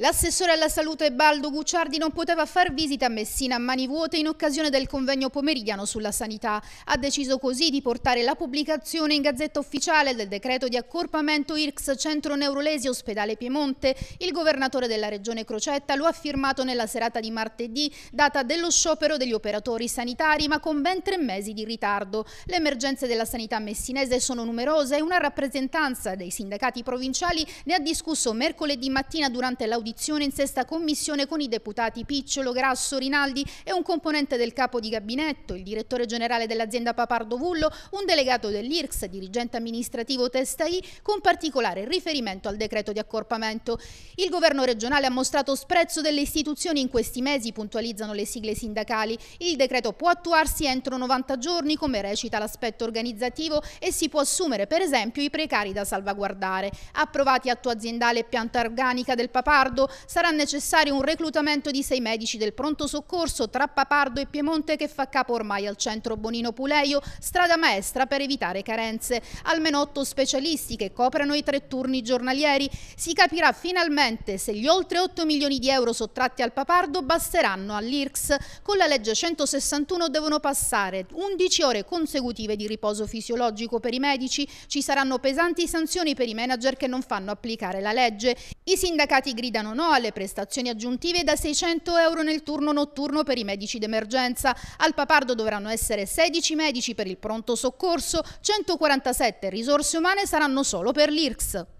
L'assessore alla salute Baldo Gucciardi non poteva far visita a Messina a mani vuote in occasione del convegno pomeridiano sulla sanità. Ha deciso così di portare la pubblicazione in gazzetta ufficiale del decreto di accorpamento IRCS Centro Neurolesi Ospedale Piemonte. Il governatore della regione Crocetta lo ha firmato nella serata di martedì, data dello sciopero degli operatori sanitari, ma con ben tre mesi di ritardo. Le emergenze della sanità messinese sono numerose e una rappresentanza dei sindacati provinciali ne ha discusso mercoledì mattina durante l'audizione l'audizione in sesta commissione con i deputati Picciolo, Grasso, Rinaldi e un componente del capo di gabinetto, il direttore generale dell'azienda Papardo Vullo, un delegato dell'IRCS, dirigente amministrativo Testai, con particolare riferimento al decreto di accorpamento. Il governo regionale ha mostrato sprezzo delle istituzioni in questi mesi, puntualizzano le sigle sindacali. Il decreto può attuarsi entro 90 giorni, come recita l'aspetto organizzativo, e si può assumere per esempio i precari da salvaguardare. Approvati atto aziendale e pianta organica del Papardo, Papardo sarà necessario un reclutamento di sei medici del pronto soccorso tra Papardo e Piemonte che fa capo ormai al centro Bonino Puleio, strada maestra per evitare carenze. Almeno otto specialisti che coprano i tre turni giornalieri. Si capirà finalmente se gli oltre 8 milioni di euro sottratti al Papardo basteranno all'IRCS. Con la legge 161 devono passare 11 ore consecutive di riposo fisiologico per i medici, ci saranno pesanti sanzioni per i manager che non fanno applicare la legge. I sindacati gridano piano no alle prestazioni aggiuntive da 600 euro nel turno notturno per i medici d'emergenza. Al Papardo dovranno essere 16 medici per il pronto soccorso, 147 risorse umane saranno solo per l'IRCS.